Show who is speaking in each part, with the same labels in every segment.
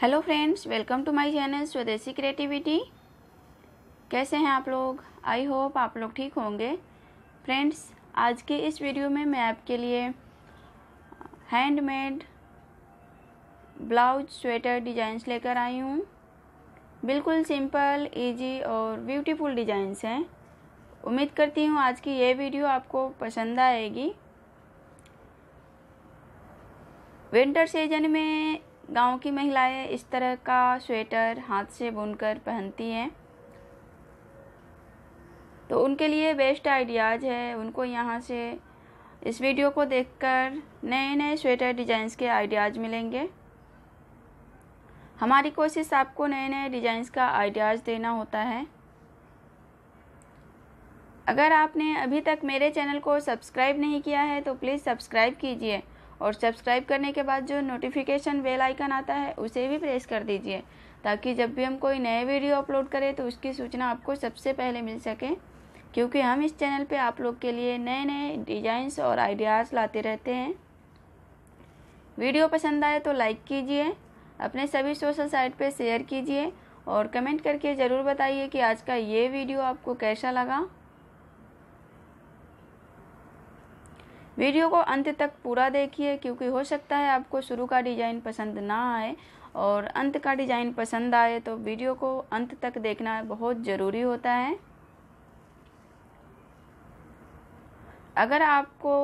Speaker 1: hello friends welcome to my channel Swadeshi creativity कैसे हैं आप लोग आई होप आप लोग ठीक होंगे फ्रेंड्स आज के इस वीडियो में मैं आपके लिए हैंडमेड ब्लाउज स्वेटर डिजाइंस लेकर आई हूँ बिल्कुल सिंपल इजी और ब्यूटीफुल डिजाइंस हैं उम्मीद करती हूँ आज की ये वीडियो आपको पसंद आएगी विंटर सीजन में गांव की महिलाएं इस तरह का स्वेटर हाथ से बुनकर पहनती हैं तो उनके लिए बेस्ट आइडियाज़ है उनको यहाँ से इस वीडियो को देखकर नए नए स्वेटर डिज़ाइंस के आइडियाज़ मिलेंगे हमारी कोशिश आपको नए नए डिज़ाइंस का आइडियाज़ देना होता है अगर आपने अभी तक मेरे चैनल को सब्सक्राइब नहीं किया है तो प्लीज़ सब्सक्राइब कीजिए और सब्सक्राइब करने के बाद जो नोटिफिकेशन बेल आइकन आता है उसे भी प्रेस कर दीजिए ताकि जब भी हम कोई नए वीडियो अपलोड करें तो उसकी सूचना आपको सबसे पहले मिल सके क्योंकि हम इस चैनल पे आप लोग के लिए नए नए डिजाइंस और आइडियाज़ लाते रहते हैं वीडियो पसंद आए तो लाइक कीजिए अपने सभी सोशल साइट पर शेयर कीजिए और कमेंट करके ज़रूर बताइए कि आज का ये वीडियो आपको कैसा लगा वीडियो को अंत तक पूरा देखिए क्योंकि हो सकता है आपको शुरू का डिज़ाइन पसंद ना आए और अंत का डिज़ाइन पसंद आए तो वीडियो को अंत तक देखना बहुत ज़रूरी होता है अगर आपको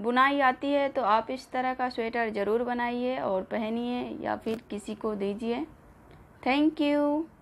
Speaker 1: बुनाई आती है तो आप इस तरह का स्वेटर ज़रूर बनाइए और
Speaker 2: पहनिए या फिर किसी को दीजिए थैंक यू